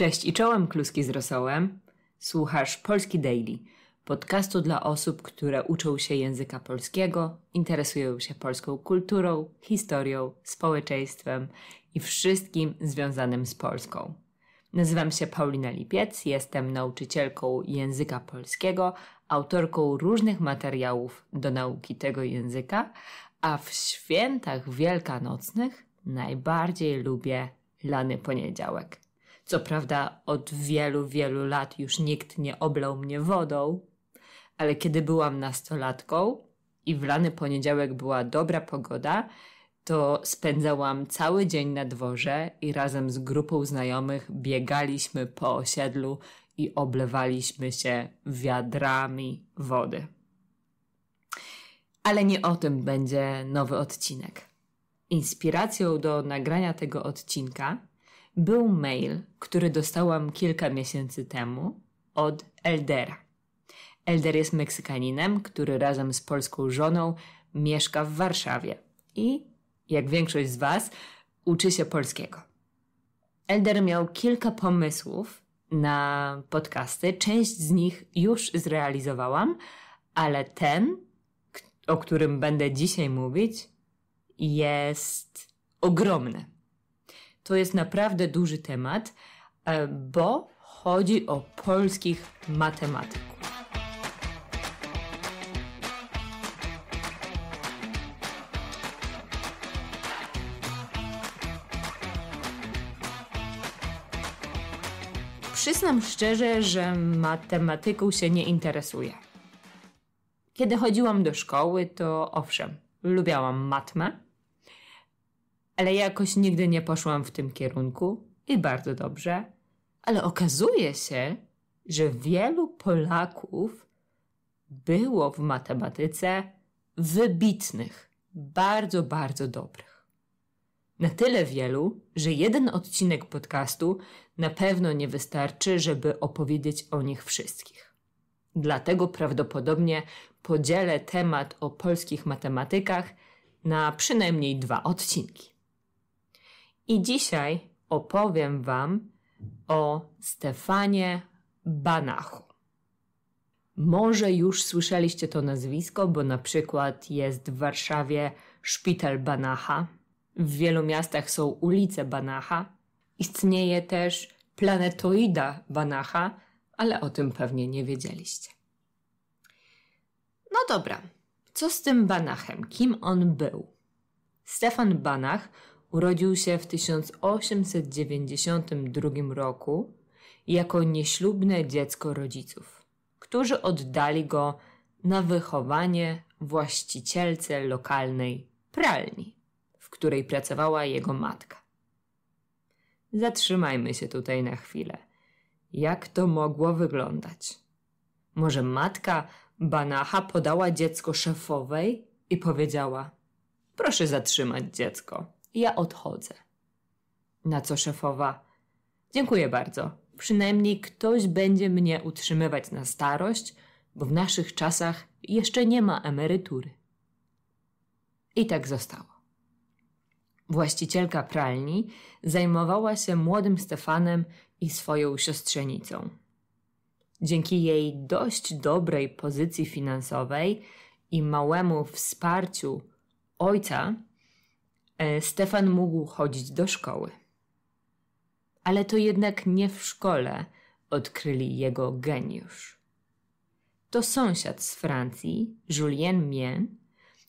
Cześć i czołem kluski z rosołem. Słuchasz Polski Daily, podcastu dla osób, które uczą się języka polskiego, interesują się polską kulturą, historią, społeczeństwem i wszystkim związanym z Polską. Nazywam się Paulina Lipiec, jestem nauczycielką języka polskiego, autorką różnych materiałów do nauki tego języka, a w świętach wielkanocnych najbardziej lubię lany poniedziałek. Co prawda od wielu, wielu lat już nikt nie oblał mnie wodą, ale kiedy byłam nastolatką i w lany poniedziałek była dobra pogoda, to spędzałam cały dzień na dworze i razem z grupą znajomych biegaliśmy po osiedlu i oblewaliśmy się wiadrami wody. Ale nie o tym będzie nowy odcinek. Inspiracją do nagrania tego odcinka był mail, który dostałam kilka miesięcy temu od Eldera. Elder jest Meksykaninem, który razem z polską żoną mieszka w Warszawie i, jak większość z Was, uczy się polskiego. Elder miał kilka pomysłów na podcasty. Część z nich już zrealizowałam, ale ten, o którym będę dzisiaj mówić, jest ogromny. To jest naprawdę duży temat, e, bo chodzi o polskich matematyków. Przyznam szczerze, że matematyką się nie interesuję. Kiedy chodziłam do szkoły, to owszem, lubiałam matmę, ale jakoś nigdy nie poszłam w tym kierunku i bardzo dobrze. Ale okazuje się, że wielu Polaków było w matematyce wybitnych, bardzo, bardzo dobrych. Na tyle wielu, że jeden odcinek podcastu na pewno nie wystarczy, żeby opowiedzieć o nich wszystkich. Dlatego prawdopodobnie podzielę temat o polskich matematykach na przynajmniej dwa odcinki. I dzisiaj opowiem Wam o Stefanie Banachu. Może już słyszeliście to nazwisko, bo na przykład jest w Warszawie szpital Banacha, w wielu miastach są ulice Banacha, istnieje też planetoida Banacha, ale o tym pewnie nie wiedzieliście. No dobra, co z tym Banachem? Kim on był? Stefan Banach Urodził się w 1892 roku jako nieślubne dziecko rodziców, którzy oddali go na wychowanie właścicielce lokalnej pralni, w której pracowała jego matka. Zatrzymajmy się tutaj na chwilę. Jak to mogło wyglądać? Może matka Banacha podała dziecko szefowej i powiedziała: Proszę zatrzymać dziecko. Ja odchodzę. Na co szefowa? Dziękuję bardzo. Przynajmniej ktoś będzie mnie utrzymywać na starość, bo w naszych czasach jeszcze nie ma emerytury. I tak zostało. Właścicielka pralni zajmowała się młodym Stefanem i swoją siostrzenicą. Dzięki jej dość dobrej pozycji finansowej i małemu wsparciu ojca, E, Stefan mógł chodzić do szkoły. Ale to jednak nie w szkole odkryli jego geniusz. To sąsiad z Francji, Julien Mien,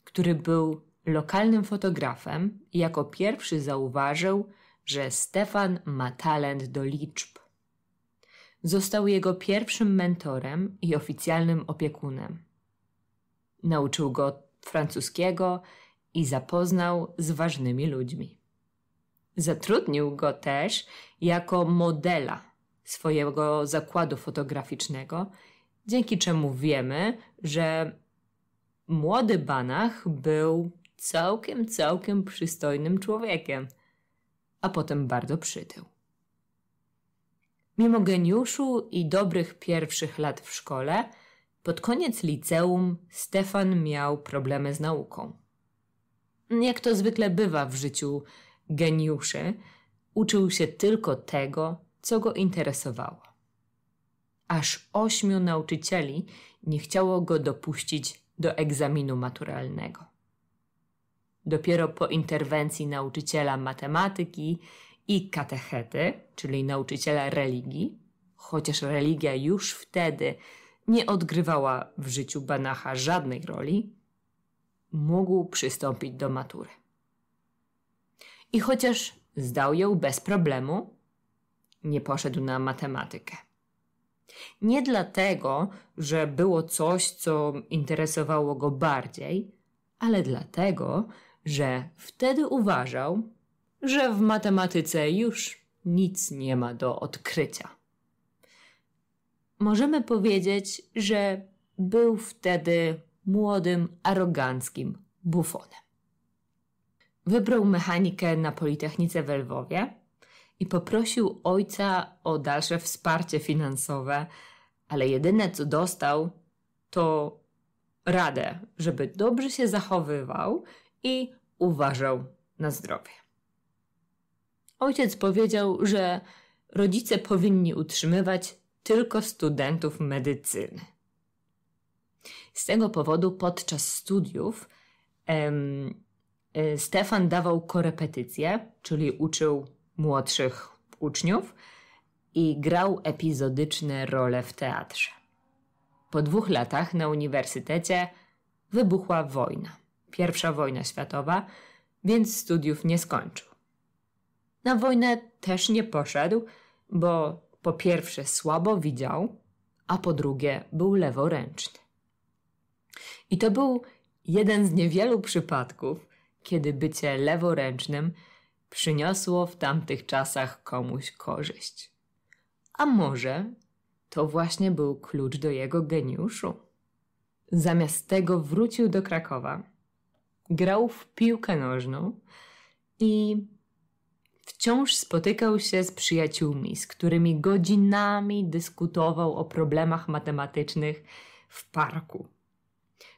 który był lokalnym fotografem, jako pierwszy zauważył, że Stefan ma talent do liczb. Został jego pierwszym mentorem i oficjalnym opiekunem. Nauczył go francuskiego i zapoznał z ważnymi ludźmi. Zatrudnił go też jako modela swojego zakładu fotograficznego, dzięki czemu wiemy, że młody Banach był całkiem, całkiem przystojnym człowiekiem, a potem bardzo przytył. Mimo geniuszu i dobrych pierwszych lat w szkole, pod koniec liceum Stefan miał problemy z nauką jak to zwykle bywa w życiu geniuszy, uczył się tylko tego, co go interesowało. Aż ośmiu nauczycieli nie chciało go dopuścić do egzaminu maturalnego. Dopiero po interwencji nauczyciela matematyki i katechety, czyli nauczyciela religii, chociaż religia już wtedy nie odgrywała w życiu Banacha żadnej roli, mógł przystąpić do matury. I chociaż zdał ją bez problemu, nie poszedł na matematykę. Nie dlatego, że było coś, co interesowało go bardziej, ale dlatego, że wtedy uważał, że w matematyce już nic nie ma do odkrycia. Możemy powiedzieć, że był wtedy młodym, aroganckim bufonem. Wybrał mechanikę na Politechnice w Lwowie i poprosił ojca o dalsze wsparcie finansowe, ale jedyne co dostał to radę, żeby dobrze się zachowywał i uważał na zdrowie. Ojciec powiedział, że rodzice powinni utrzymywać tylko studentów medycyny. Z tego powodu podczas studiów e, Stefan dawał korepetycje, czyli uczył młodszych uczniów i grał epizodyczne role w teatrze. Po dwóch latach na uniwersytecie wybuchła wojna, pierwsza wojna światowa, więc studiów nie skończył. Na wojnę też nie poszedł, bo po pierwsze słabo widział, a po drugie był leworęczny. I to był jeden z niewielu przypadków, kiedy bycie leworęcznym przyniosło w tamtych czasach komuś korzyść. A może to właśnie był klucz do jego geniuszu? Zamiast tego wrócił do Krakowa, grał w piłkę nożną i wciąż spotykał się z przyjaciółmi, z którymi godzinami dyskutował o problemach matematycznych w parku.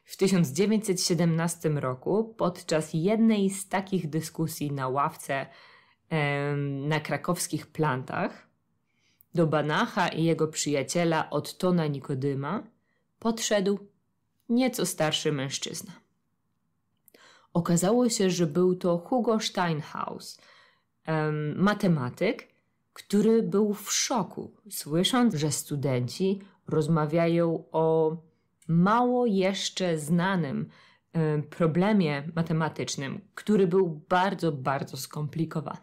W 1917 roku, podczas jednej z takich dyskusji na ławce na krakowskich plantach, do Banacha i jego przyjaciela Ottona Nikodyma podszedł nieco starszy mężczyzna. Okazało się, że był to Hugo Steinhaus, matematyk, który był w szoku, słysząc, że studenci rozmawiają o mało jeszcze znanym y, problemie matematycznym, który był bardzo, bardzo skomplikowany.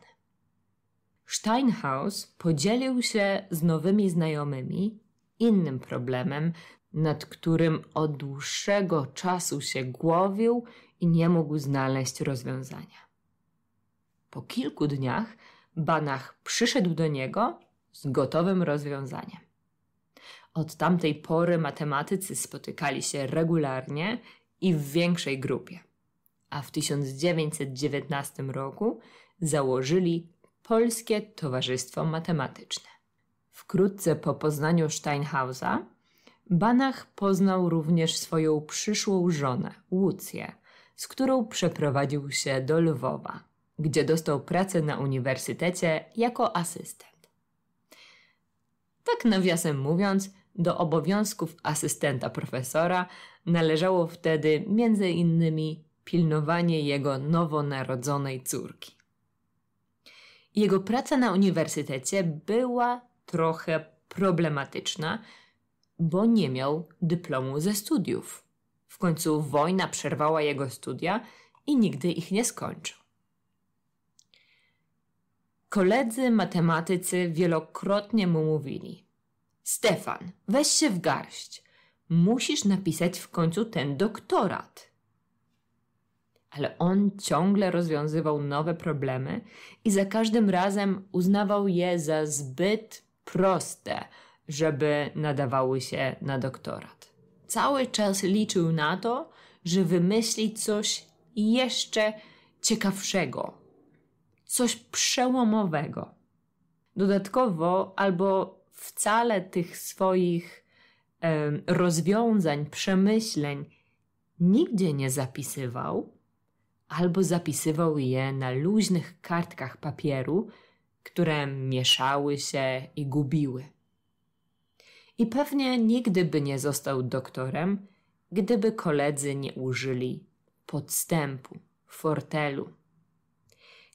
Steinhaus podzielił się z nowymi znajomymi innym problemem, nad którym od dłuższego czasu się głowił i nie mógł znaleźć rozwiązania. Po kilku dniach Banach przyszedł do niego z gotowym rozwiązaniem. Od tamtej pory matematycy spotykali się regularnie i w większej grupie. A w 1919 roku założyli Polskie Towarzystwo Matematyczne. Wkrótce po poznaniu Steinhausa Banach poznał również swoją przyszłą żonę, Łucję, z którą przeprowadził się do Lwowa, gdzie dostał pracę na uniwersytecie jako asystent. Tak nawiasem mówiąc, do obowiązków asystenta profesora należało wtedy między innymi pilnowanie jego nowonarodzonej córki. Jego praca na uniwersytecie była trochę problematyczna, bo nie miał dyplomu ze studiów. W końcu wojna przerwała jego studia i nigdy ich nie skończył. Koledzy matematycy wielokrotnie mu mówili: Stefan, weź się w garść. Musisz napisać w końcu ten doktorat. Ale on ciągle rozwiązywał nowe problemy i za każdym razem uznawał je za zbyt proste, żeby nadawały się na doktorat. Cały czas liczył na to, że wymyśli coś jeszcze ciekawszego, coś przełomowego. Dodatkowo albo wcale tych swoich rozwiązań, przemyśleń nigdzie nie zapisywał, albo zapisywał je na luźnych kartkach papieru, które mieszały się i gubiły. I pewnie nigdy by nie został doktorem, gdyby koledzy nie użyli podstępu, fortelu.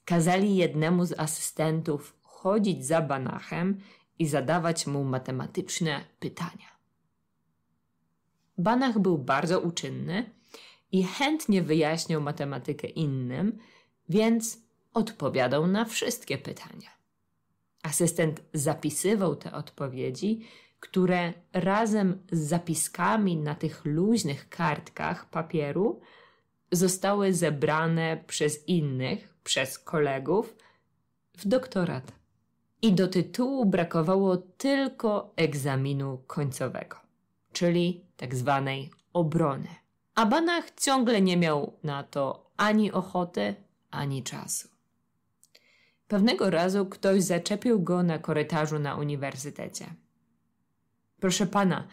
Kazali jednemu z asystentów chodzić za Banachem i zadawać mu matematyczne pytania. Banach był bardzo uczynny i chętnie wyjaśniał matematykę innym, więc odpowiadał na wszystkie pytania. Asystent zapisywał te odpowiedzi, które razem z zapiskami na tych luźnych kartkach papieru zostały zebrane przez innych, przez kolegów w doktorat i do tytułu brakowało tylko egzaminu końcowego, czyli tak zwanej obrony. A Banach ciągle nie miał na to ani ochoty, ani czasu. Pewnego razu ktoś zaczepił go na korytarzu na uniwersytecie. Proszę pana,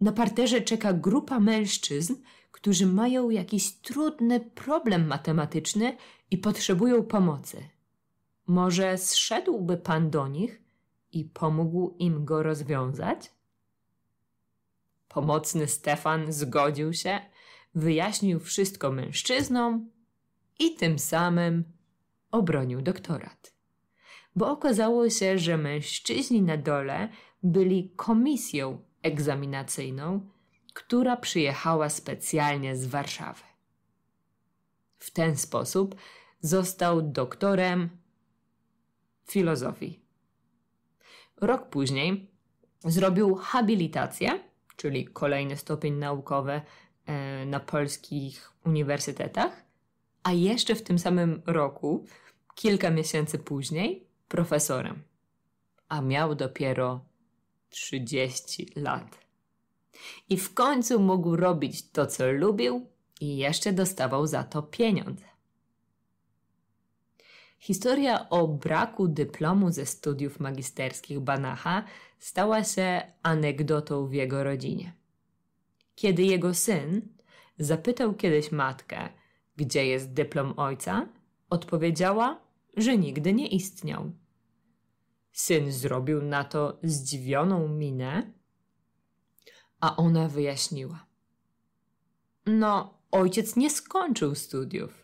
na parterze czeka grupa mężczyzn, którzy mają jakiś trudny problem matematyczny i potrzebują pomocy. Może zszedłby pan do nich i pomógł im go rozwiązać? Pomocny Stefan zgodził się, wyjaśnił wszystko mężczyznom i tym samym obronił doktorat. Bo okazało się, że mężczyźni na dole byli komisją egzaminacyjną, która przyjechała specjalnie z Warszawy. W ten sposób został doktorem filozofii. Rok później zrobił habilitację, czyli kolejny stopień naukowy e, na polskich uniwersytetach, a jeszcze w tym samym roku, kilka miesięcy później, profesorem. A miał dopiero 30 lat. I w końcu mógł robić to, co lubił, i jeszcze dostawał za to pieniądze. Historia o braku dyplomu ze studiów magisterskich Banacha stała się anegdotą w jego rodzinie. Kiedy jego syn zapytał kiedyś matkę, gdzie jest dyplom ojca, odpowiedziała, że nigdy nie istniał. Syn zrobił na to zdziwioną minę, a ona wyjaśniła: No, ojciec nie skończył studiów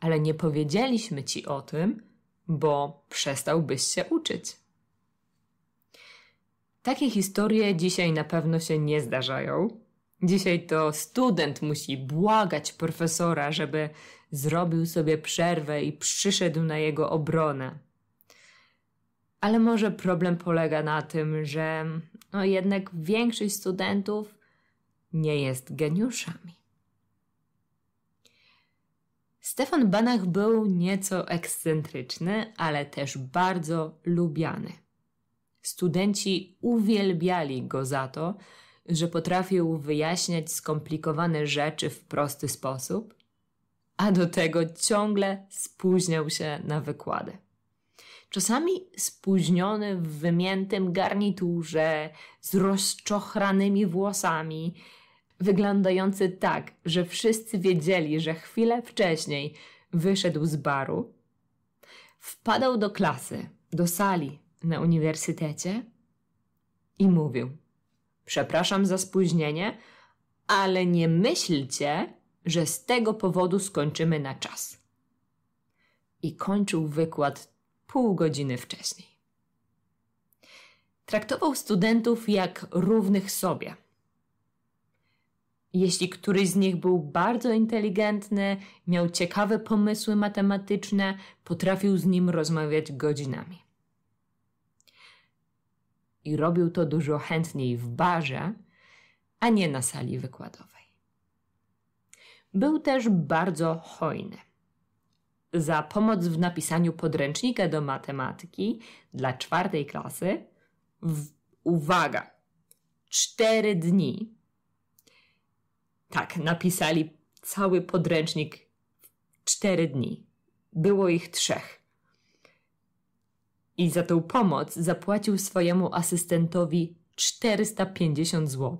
ale nie powiedzieliśmy ci o tym, bo przestałbyś się uczyć. Takie historie dzisiaj na pewno się nie zdarzają. Dzisiaj to student musi błagać profesora, żeby zrobił sobie przerwę i przyszedł na jego obronę. Ale może problem polega na tym, że no jednak większość studentów nie jest geniuszami. Stefan Banach był nieco ekscentryczny, ale też bardzo lubiany. Studenci uwielbiali go za to, że potrafił wyjaśniać skomplikowane rzeczy w prosty sposób, a do tego ciągle spóźniał się na wykłady. Czasami spóźniony w wymiętym garniturze, z rozczochranymi włosami, wyglądający tak, że wszyscy wiedzieli, że chwilę wcześniej wyszedł z baru, wpadał do klasy, do sali na uniwersytecie i mówił: Przepraszam za spóźnienie, ale nie myślcie, że z tego powodu skończymy na czas. I kończył wykład pół godziny wcześniej. Traktował studentów jak równych sobie jeśli któryś z nich był bardzo inteligentny, miał ciekawe pomysły matematyczne, potrafił z nim rozmawiać godzinami. I robił to dużo chętniej w barze, a nie na sali wykładowej. Był też bardzo hojny. Za pomoc w napisaniu podręcznika do matematyki dla czwartej klasy, w, uwaga, cztery dni tak, napisali cały podręcznik w cztery dni. Było ich trzech. I za tą pomoc zapłacił swojemu asystentowi 450 zł,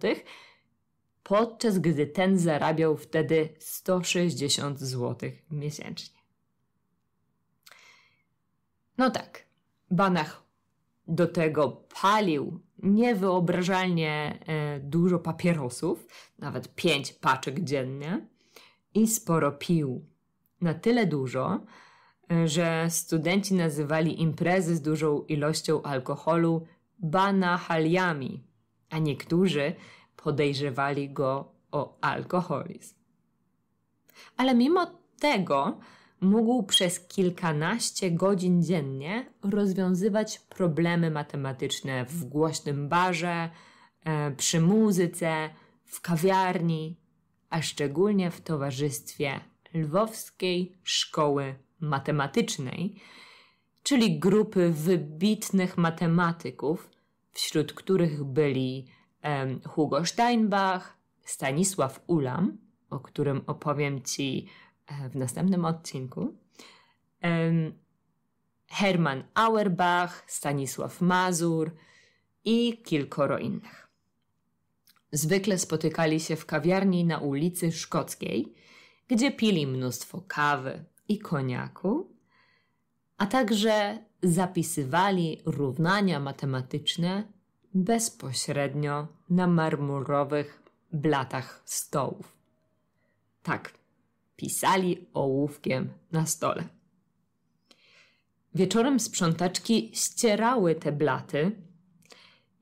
podczas gdy ten zarabiał wtedy 160 zł miesięcznie. No tak, Banach do tego palił niewyobrażalnie e, dużo papierosów, nawet pięć paczek dziennie, i sporo pił. Na tyle dużo, e, że studenci nazywali imprezy z dużą ilością alkoholu banahaliami, a niektórzy podejrzewali go o alkoholizm. Ale mimo tego mógł przez kilkanaście godzin dziennie rozwiązywać problemy matematyczne w głośnym barze, e, przy muzyce, w kawiarni, a szczególnie w towarzystwie Lwowskiej Szkoły Matematycznej, czyli grupy wybitnych matematyków, wśród których byli Hugo Steinbach, Stanisław Ulam, o którym opowiem Ci w następnym odcinku. Herman Auerbach, Stanisław Mazur i kilkoro innych. Zwykle spotykali się w kawiarni na ulicy Szkockiej, gdzie pili mnóstwo kawy i koniaku, a także zapisywali równania matematyczne bezpośrednio na marmurowych blatach stołów. Tak, pisali ołówkiem na stole. Wieczorem sprzątaczki ścierały te blaty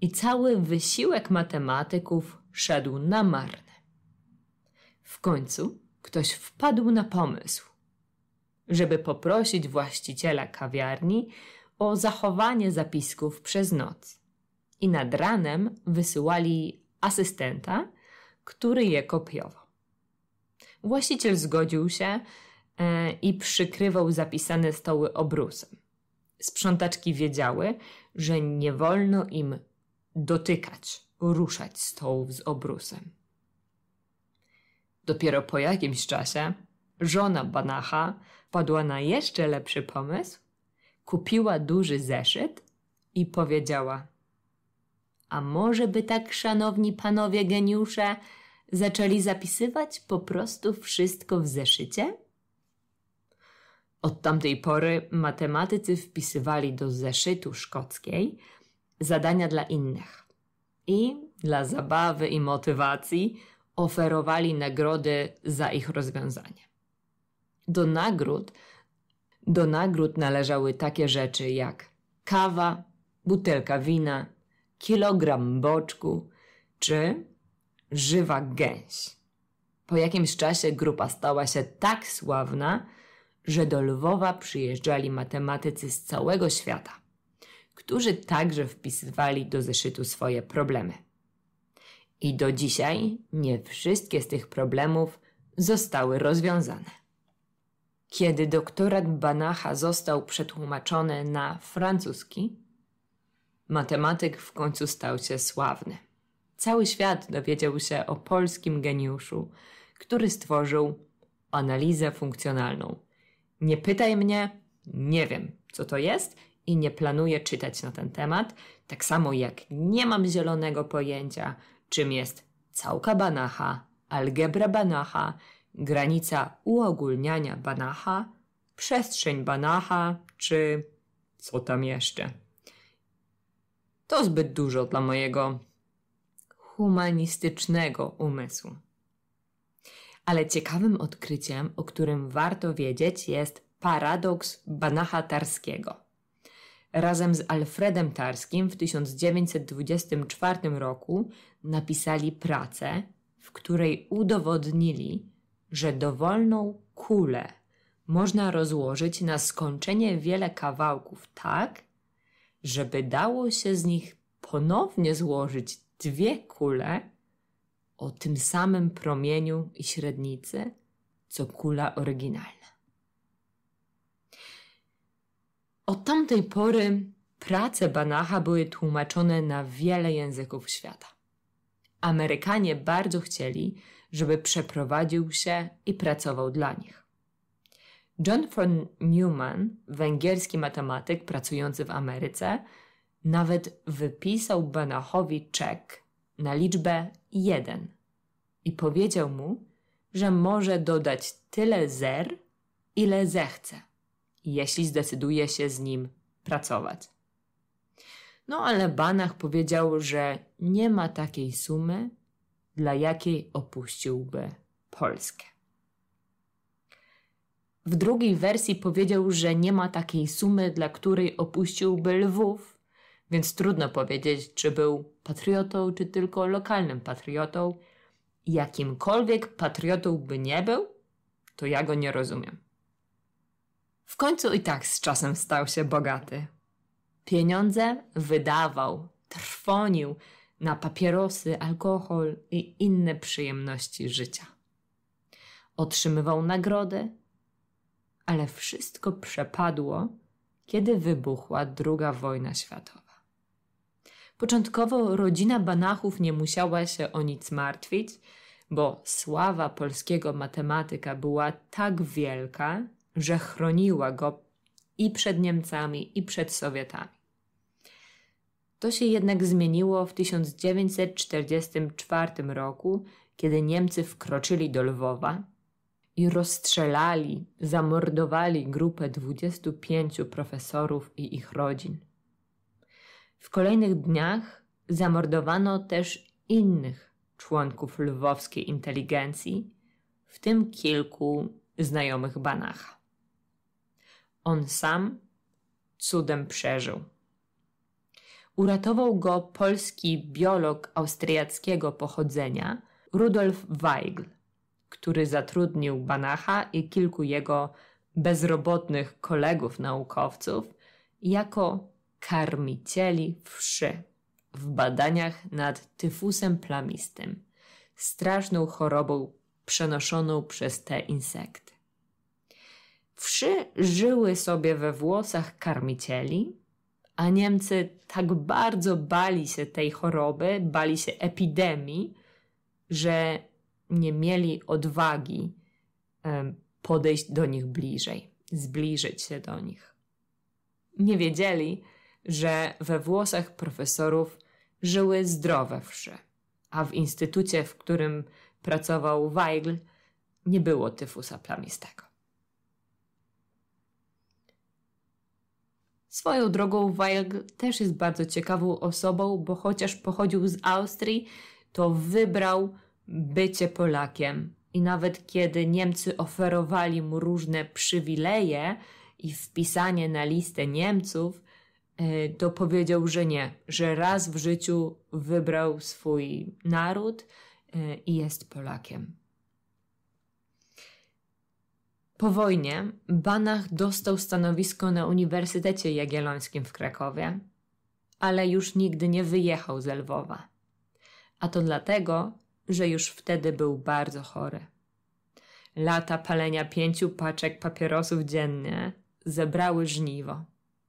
i cały wysiłek matematyków szedł na marne. W końcu ktoś wpadł na pomysł, żeby poprosić właściciela kawiarni o zachowanie zapisków przez noc. I nad ranem wysyłali asystenta, który je kopiował. Właściciel zgodził się e, i przykrywał zapisane stoły obrusem. Sprzątaczki wiedziały, że nie wolno im dotykać, ruszać stołów z obrusem. Dopiero po jakimś czasie żona Banacha padła na jeszcze lepszy pomysł, kupiła duży zeszyt i powiedziała: A może by tak, szanowni panowie geniusze, zaczęli zapisywać po prostu wszystko w zeszycie? Od tamtej pory matematycy wpisywali do zeszytu szkockiej zadania dla innych i dla zabawy i motywacji oferowali nagrody za ich rozwiązanie. Do nagród, do nagród należały takie rzeczy jak kawa, butelka wina, kilogram boczku czy żywa gęś. Po jakimś czasie grupa stała się tak sławna, że do Lwowa przyjeżdżali matematycy z całego świata, którzy także wpisywali do zeszytu swoje problemy. I do dzisiaj nie wszystkie z tych problemów zostały rozwiązane. Kiedy doktorat Banacha został przetłumaczony na francuski, matematyk w końcu stał się sławny. Cały świat dowiedział się o polskim geniuszu, który stworzył analizę funkcjonalną. Nie pytaj mnie, nie wiem, co to jest i nie planuję czytać na ten temat, tak samo jak nie mam zielonego pojęcia, czym jest całka Banacha, algebra Banacha, granica uogólniania Banacha, przestrzeń Banacha, czy co tam jeszcze. To zbyt dużo dla mojego humanistycznego umysłu. Ale ciekawym odkryciem, o którym warto wiedzieć, jest paradoks Banacha Tarskiego. Razem z Alfredem Tarskim w 1924 roku napisali pracę, w której udowodnili, że dowolną kulę można rozłożyć na skończenie wiele kawałków tak, żeby dało się z nich ponownie złożyć dwie kule o tym samym promieniu i średnicy, co kula oryginalna. Od tamtej pory prace Banacha były tłumaczone na wiele języków świata. Amerykanie bardzo chcieli, żeby przeprowadził się i pracował dla nich. John von Neumann, węgierski matematyk pracujący w Ameryce, nawet wypisał Benachowi czek na liczbę 1 i powiedział mu, że może dodać tyle zer, ile zechce, jeśli zdecyduje się z nim pracować. No ale Banach powiedział, że nie ma takiej sumy, dla jakiej opuściłby Polskę. W drugiej wersji powiedział, że nie ma takiej sumy, dla której opuściłby Lwów, więc trudno powiedzieć, czy był patriotą, czy tylko lokalnym patriotą. Jakimkolwiek patriotą by nie był, to ja go nie rozumiem. W końcu i tak z czasem stał się bogaty. Pieniądze wydawał, trwonił na papierosy, alkohol i inne przyjemności życia. Otrzymywał nagrody, ale wszystko przepadło, kiedy wybuchła II wojna światowa. Początkowo rodzina Banachów nie musiała się o nic martwić, bo sława polskiego matematyka była tak wielka, że chroniła go i przed Niemcami, i przed Sowietami. To się jednak zmieniło w 1944 roku, kiedy Niemcy wkroczyli do Lwowa i rozstrzelali, zamordowali grupę 25 profesorów i ich rodzin. W kolejnych dniach zamordowano też innych członków lwowskiej inteligencji, w tym kilku znajomych Banacha. On sam cudem przeżył. Uratował go polski biolog austriackiego pochodzenia Rudolf Weigl, który zatrudnił Banacha i kilku jego bezrobotnych kolegów naukowców jako karmicieli wszy w badaniach nad tyfusem plamistym, straszną chorobą przenoszoną przez te insekty. Wszy żyły sobie we włosach karmicieli, a Niemcy tak bardzo bali się tej choroby, bali się epidemii, że nie mieli odwagi podejść do nich bliżej, zbliżyć się do nich. Nie wiedzieli, że we włosach profesorów żyły zdrowe wszy, a w instytucie, w którym pracował Weigl, nie było tyfusa plamistego. Swoją drogą Weigl też jest bardzo ciekawą osobą, bo chociaż pochodził z Austrii, to wybrał bycie Polakiem. I nawet kiedy Niemcy oferowali mu różne przywileje i wpisanie na listę Niemców, to y, powiedział, że nie, że raz w życiu wybrał swój naród y, i jest Polakiem. Po wojnie Banach dostał stanowisko na Uniwersytecie Jagiellońskim w Krakowie, ale już nigdy nie wyjechał ze Lwowa. A to dlatego, że już wtedy był bardzo chory. Lata palenia pięciu paczek papierosów dziennie zebrały żniwo.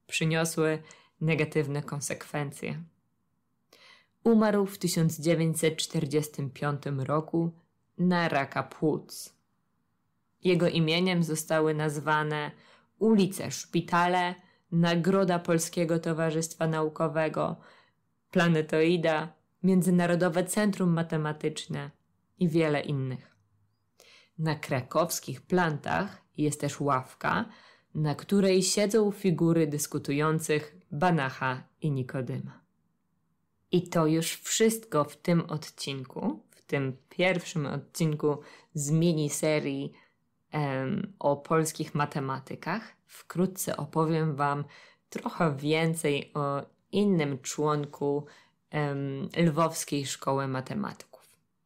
Przyniosły negatywne konsekwencje. Umarł w 1945 roku na raka płuc. Jego imieniem zostały nazwane ulice, szpitale, Nagroda Polskiego Towarzystwa Naukowego, Planetoida, Międzynarodowe Centrum Matematyczne i wiele innych. Na krakowskich plantach jest też ławka, na której siedzą figury dyskutujących Banacha i Nikodyma. I to już wszystko w tym odcinku, w tym pierwszym odcinku z miniserii o polskich matematykach. Wkrótce opowiem Wam trochę więcej o innym członku Lwowskiej Szkoły Matematyków.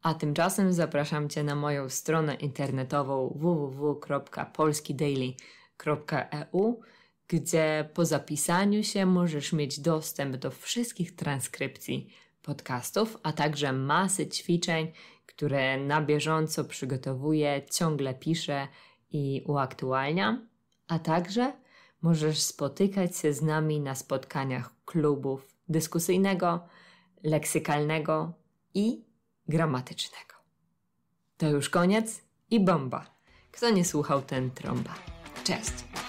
A tymczasem zapraszam Cię na moją stronę internetową www.polskidaily.eu gdzie po zapisaniu się możesz mieć dostęp do wszystkich transkrypcji podcastów, a także masy ćwiczeń, które na bieżąco przygotowuję, ciągle piszę i uaktualniam, a także możesz spotykać się z nami na spotkaniach klubów dyskusyjnego, leksykalnego i gramatycznego. To już koniec i bomba. Kto nie słuchał, ten trąba. Cześć!